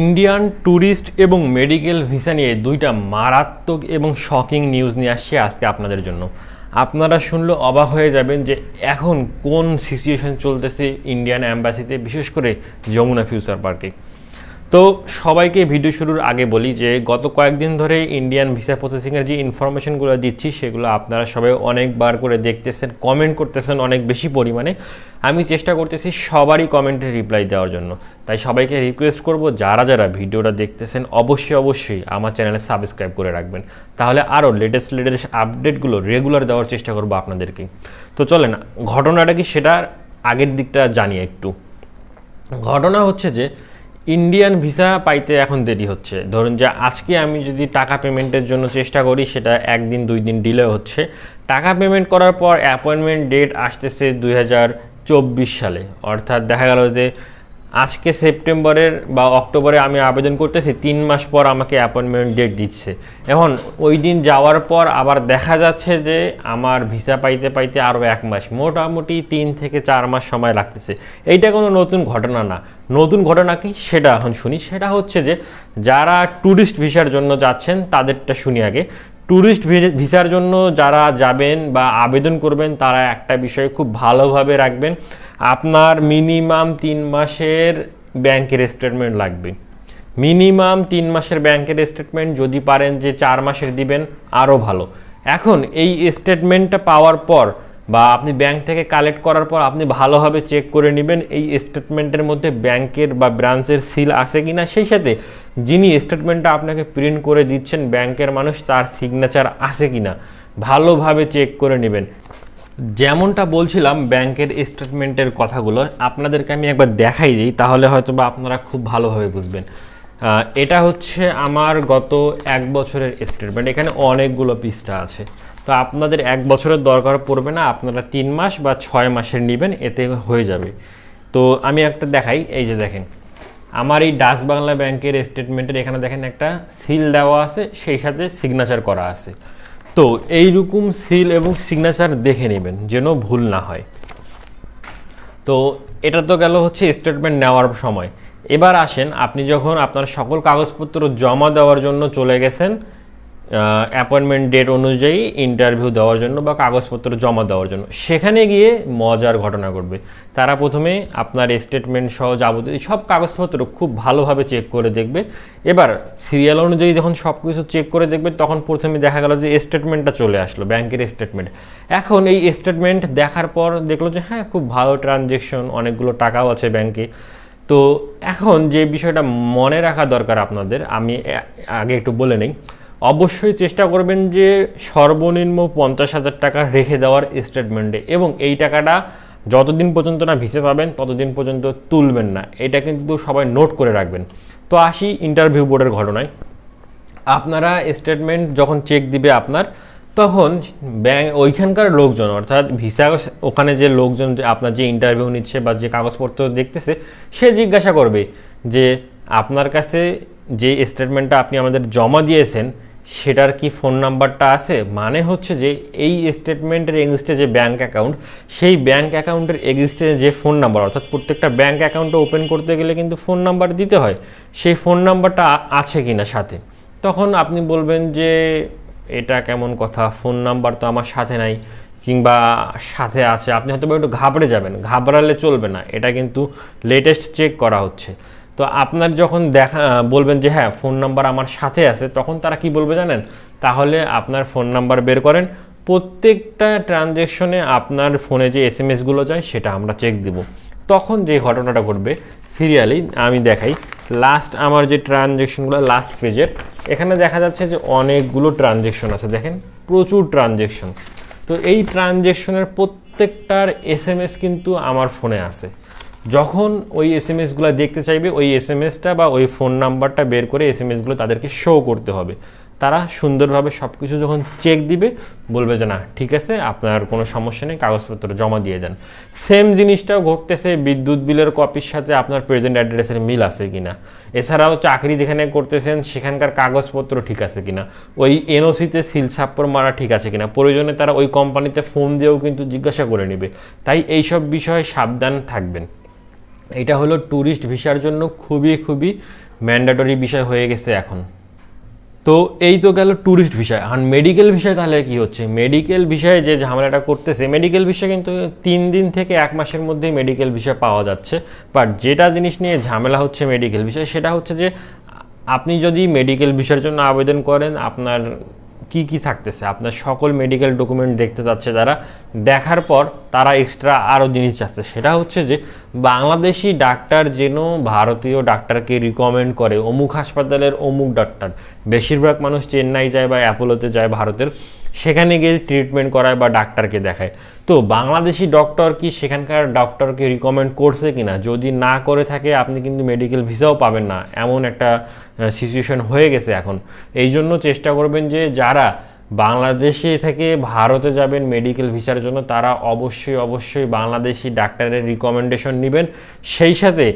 Indian tourist এবং medical visa নিয়ে দুইটা মারাত্মক এবং শকিং নিউজ নিয়ে আসছে আজকে আপনাদের জন্য আপনারা শুনলে অবাক হয়ে যাবেন যে এখন কোন সিচুয়েশন চলতেছে ইন্ডিয়ান অ্যাম্বাসিতে বিশেষ করে যমুনা ফিউচার পার্কে তো সবাইকে ভিডিও শুরুর আগে বলি যে গত কয়েকদিন ধরে ইন্ডিয়ান ভিসা প্রসেসিংয়ের যে ইনফরমেশনগুলো দিচ্ছি সেগুলো আপনারা সবাই অনেকবার করে দেখতেছেন কমেন্ট করতেছেন অনেক বেশি পরিমাণে আমি চেষ্টা করতেছি সবারই কমেন্টে রিপ্লাই দেওয়ার জন্য তাই সবাইকে রিকোয়েস্ট করব যারা যারা ভিডিওটা দেখতেছেন অবশ্যই অবশ্যই আমার চ্যানেলে সাবস্ক্রাইব করে রাখবেন তাহলে আরও লেটেস্ট লেটেস্ট আপডেটগুলো রেগুলার দেওয়ার চেষ্টা করবো আপনাদেরকে তো চলেন ঘটনাটা কি সেটার আগের দিকটা জানি একটু ঘটনা হচ্ছে যে ইন্ডিয়ান ভিসা পাইতে এখন দেরি হচ্ছে ধরুন যে আজকে আমি যদি টাকা পেমেন্টের জন্য চেষ্টা করি সেটা একদিন দুই দিন ডিলে হচ্ছে টাকা পেমেন্ট করার পর অ্যাপয়েন্টমেন্ট ডেট আসতেছে দুই সালে অর্থাৎ দেখা গেল যে আজকে সেপ্টেম্বরের বা অক্টোবরে আমি আবেদন করতেছি তিন মাস পর আমাকে অ্যাপয়েন্টমেন্ট ডেট দিচ্ছে এখন ওই দিন যাওয়ার পর আবার দেখা যাচ্ছে যে আমার ভিসা পাইতে পাইতে আরও এক মাস মোটামুটি তিন থেকে চার মাস সময় লাগতেছে এইটা কোনো নতুন ঘটনা না নতুন ঘটনা কি সেটা এখন শুনি সেটা হচ্ছে যে যারা ট্যুরিস্ট ভিসার জন্য যাচ্ছেন তাদেরটা শুনি আগে ট্যুরিস্ট ভিসার জন্য যারা যাবেন বা আবেদন করবেন তারা একটা বিষয় খুব ভালোভাবে রাখবেন আপনার মিনিমাম তিন মাসের ব্যাংকের স্টেটমেন্ট লাগবে মিনিমাম তিন মাসের ব্যাংকের স্টেটমেন্ট যদি পারেন যে চার মাসের দিবেন আরও ভালো এখন এই স্টেটমেন্টটা পাওয়ার পর বা আপনি ব্যাংক থেকে কালেক্ট করার পর আপনি ভালোভাবে চেক করে নেবেন এই স্টেটমেন্টের মধ্যে ব্যাংকের বা ব্রাঞ্চের সিল আছে কি না সেই সাথে যিনি স্টেটমেন্টটা আপনাকে প্রিন্ট করে দিচ্ছেন ব্যাংকের মানুষ তার সিগনেচার আছে কি না ভালোভাবে চেক করে নেবেন যেমনটা বলছিলাম ব্যাংকের স্টেটমেন্টের কথাগুলো আপনাদেরকে আমি একবার দেখাই দিই তাহলে হয়তো বা আপনারা খুব ভালোভাবে বুঝবেন এটা হচ্ছে আমার গত এক বছরের স্টেটমেন্ট এখানে অনেকগুলো পৃষ্ঠা আছে তো আপনাদের এক বছরের দরকার পড়বে না আপনারা তিন মাস বা ছয় মাসের নেবেন এতে হয়ে যাবে তো আমি একটা দেখাই এই যে দেখেন আমার এই ডাচ বাংলা ব্যাংকের স্টেটমেন্টের এখানে দেখেন একটা সিল দেওয়া আছে সেই সাথে সিগনেচার করা আছে তো এইরকম সিল এবং সিগনেচার দেখে নেবেন যেন ভুল না হয় তো এটা তো গেল হচ্ছে স্টেটমেন্ট নেওয়ার সময় এবার আসেন আপনি যখন আপনার সকল কাগজপত্র জমা দেওয়ার জন্য চলে গেছেন অ্যাপয়েন্টমেন্ট ডেট অনুযায়ী ইন্টারভিউ দেওয়ার জন্য বা কাগজপত্র জমা দেওয়ার জন্য সেখানে গিয়ে মজার ঘটনা ঘটবে তারা প্রথমে আপনার স্টেটমেন্ট সহ যাবতীয় সব কাগজপত্র খুব ভালোভাবে চেক করে দেখবে এবার সিরিয়াল অনুযায়ী যখন সব কিছু চেক করে দেখবে তখন প্রথমে দেখা গেল যে স্টেটমেন্টটা চলে আসলো ব্যাংকের স্টেটমেন্ট এখন এই স্টেটমেন্ট দেখার পর দেখলো যে হ্যাঁ খুব ভালো ট্রানজেকশন অনেকগুলো টাকাও আছে ব্যাংকে তো এখন যে বিষয়টা মনে রাখা দরকার আপনাদের আমি আগে একটু বলে নিই অবশ্যই চেষ্টা করবেন যে সর্বনিম্ন পঞ্চাশ হাজার টাকা রেখে দেওয়ার স্টেটমেন্টে এবং এই টাকাটা যতদিন পর্যন্ত না ভিসে পাবেন ততদিন পর্যন্ত তুলবেন না এটা কিন্তু সবাই নোট করে রাখবেন তো আসি ইন্টারভিউ বোর্ডের ঘটনায় আপনারা স্টেটমেন্ট যখন চেক দিবে আপনার তখন ব্যাংক ওইখানকার লোকজন অর্থাৎ ভিসা ওখানে যে লোকজন আপনার যে ইন্টারভিউ নিচ্ছে বা যে কাগজপত্র দেখতেছে সে জিজ্ঞাসা করবে যে আপনার কাছে যে স্টেটমেন্টটা আপনি আমাদের জমা দিয়েছেন সেটার কি ফোন নাম্বারটা আছে মানে হচ্ছে যে এই স্টেটমেন্টের এগেনস্টে যে ব্যাঙ্ক অ্যাকাউন্ট সেই ব্যাঙ্ক অ্যাকাউন্টের এগেনস্টে যে ফোন নাম্বার অর্থাৎ প্রত্যেকটা ব্যাঙ্ক অ্যাকাউন্টে ওপেন করতে গেলে কিন্তু ফোন নাম্বার দিতে হয় সেই ফোন নাম্বারটা আছে কি না সাথে তখন আপনি বলবেন যে এটা কেমন কথা ফোন নাম্বার তো আমার সাথে নাই কিংবা সাথে আছে আপনি হয়তো একটু ঘাবড়ে যাবেন ঘাবড়ালে চলবে না এটা কিন্তু লেটেস্ট চেক করা হচ্ছে তো আপনার যখন দেখা বলবেন যে হ্যাঁ ফোন নাম্বার আমার সাথে আছে তখন তারা কি বলবে জানেন তাহলে আপনার ফোন নাম্বার বের করেন প্রত্যেকটা ট্রানজ্যাকশনে আপনার ফোনে যে এস এম এসগুলো যায় সেটা আমরা চেক দেব তখন যে ঘটনাটা ঘটবে সিরিয়ালি আমি দেখাই লাস্ট আমার যে ট্রানজ্যাকশনগুলো লাস্ট পেজের এখানে দেখা যাচ্ছে যে অনেকগুলো ট্রানজ্যাকশন আছে দেখেন প্রচুর ট্রানজ্যাকশন তো এই ট্রানজ্যাকশনের প্রত্যেকটার এস এম এস কিন্তু আমার ফোনে আছে যখন ওই এস এম এসগুলো দেখতে চাইবে ওই এস এম এসটা বা ওই ফোন নাম্বারটা বের করে এস এম এসগুলো তাদেরকে শো করতে হবে তারা সুন্দরভাবে সব কিছু যখন চেক দিবে বলবে যে না ঠিক আছে আপনার কোনো সমস্যা নেই কাগজপত্র জমা দিয়ে দেন সেম জিনিসটাও ঘটতেছে বিদ্যুৎ বিলের কপির সাথে আপনার প্রেজেন্ট অ্যাড্রেসের মিল আছে কি না এছাড়াও চাকরি যেখানে করতেছেন সেখানকার কাগজপত্র ঠিক আছে কি না ওই এনওসিতে সিল ছাপ্পর মারা ঠিক আছে কি না প্রয়োজনে তারা ওই কোম্পানিতে ফোন দিয়েও কিন্তু জিজ্ঞাসা করে নেবে তাই এইসব বিষয়ে সাবধান থাকবেন এটা হলো ট্যুরিস্ট ভিসার জন্য খুবই খুবই ম্যান্ডেটরি বিষয় হয়ে গেছে এখন তো এই তো গেল ট্যুরিস্ট ভিসা আর মেডিকেল ভিসায় তাহলে কি হচ্ছে মেডিকেল ভিসায় যে ঝামেলাটা করতেছে মেডিকেল ভিসা কিন্তু তিন দিন থেকে এক মাসের মধ্যেই মেডিকেল ভিসা পাওয়া যাচ্ছে বাট যেটা জিনিস নিয়ে ঝামেলা হচ্ছে মেডিকেল ভিসায় সেটা হচ্ছে যে আপনি যদি মেডিকেল ভিসার জন্য আবেদন করেন আপনার কি কি থাকতেছে আপনার সকল মেডিকেল ডকুমেন্ট দেখতে চাচ্ছে তারা দেখার পর তারা এক্সট্রা আরও জিনিস চাচ্ছে সেটা হচ্ছে যে বাংলাদেশি ডাক্তার যেন ভারতীয় ডাক্তারকে রিকমেন্ড করে অমুক হাসপাতালের অমুক ডাক্তার বেশিরভাগ মানুষ চেন্নাই যায় বা অ্যাপোলোতে যায় ভারতের সেখানে গিয়ে ট্রিটমেন্ট করায় বা ডাক্তারকে দেখায় তো বাংলাদেশি ডক্টর কি সেখানকার ডক্টরকে রিকমেন্ড করছে কি না যদি না করে থাকে আপনি কিন্তু মেডিকেল ভিসাও পাবেন না এমন একটা সিচুয়েশন হয়ে গেছে এখন এই জন্য চেষ্টা করবেন যে যারা বাংলাদেশে থেকে ভারতে যাবেন মেডিকেল ভিসার জন্য তারা অবশ্যই অবশ্যই বাংলাদেশি ডাক্তারের রিকমেন্ডেশন নেবেন সেই সাথে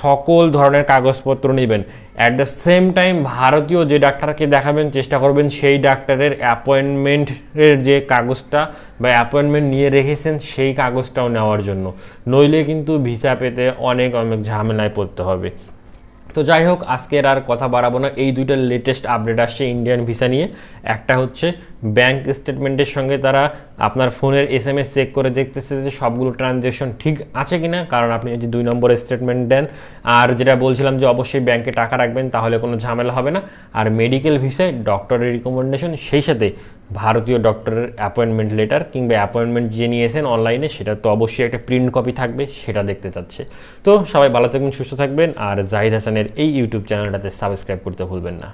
সকল ধরনের কাগজপত্র নেবেন অ্যাট দ্য সেম টাইম ভারতীয় যে ডাক্তারকে দেখাবেন চেষ্টা করবেন সেই ডাক্তারের অ্যাপয়েন্টমেন্টের যে কাগজটা বা অ্যাপয়েন্টমেন্ট নিয়ে রেখেছেন সেই কাগজটাও নেওয়ার জন্য নইলে কিন্তু ভিসা পেতে অনেক অনেক ঝামেলায় পড়তে হবে তো যাই হোক আজকের আর কথা বাড়াবো না এই দুইটা লেটেস্ট আপডেট আসছে ইন্ডিয়ান ভিসা নিয়ে একটা হচ্ছে ব্যাংক স্টেটমেন্টের সঙ্গে তারা আপনার ফোনের এস এম এস চেক করে দেখতেছে যে সবগুলো ট্রানজ্যাকশন ঠিক আছে কি না কারণ আপনি যদি দুই নম্বরের স্টেটমেন্ট দেন আর যেটা বলছিলাম যে অবশ্যই ব্যাংকে টাকা রাখবেন তাহলে কোনো ঝামেলা হবে না আর মেডিকেল ভিসায় ডক্টরের রিকমেন্ডেশন সেই সাথে ভারতীয় ডক্টরের অ্যাপয়েন্টমেন্ট লেটার কিংবা অ্যাপয়েন্টমেন্ট যে নিয়েছেন অনলাইনে সেটা তো অবশ্যই একটা প্রিন্ট কপি থাকবে সেটা দেখতে চাচ্ছে তো সবাই ভালো থাকবেন সুস্থ থাকবেন আর জাহিদ হাসানের এই ইউটিউব চ্যানেলটাতে সাবস্ক্রাইব করতে ভুলবেন না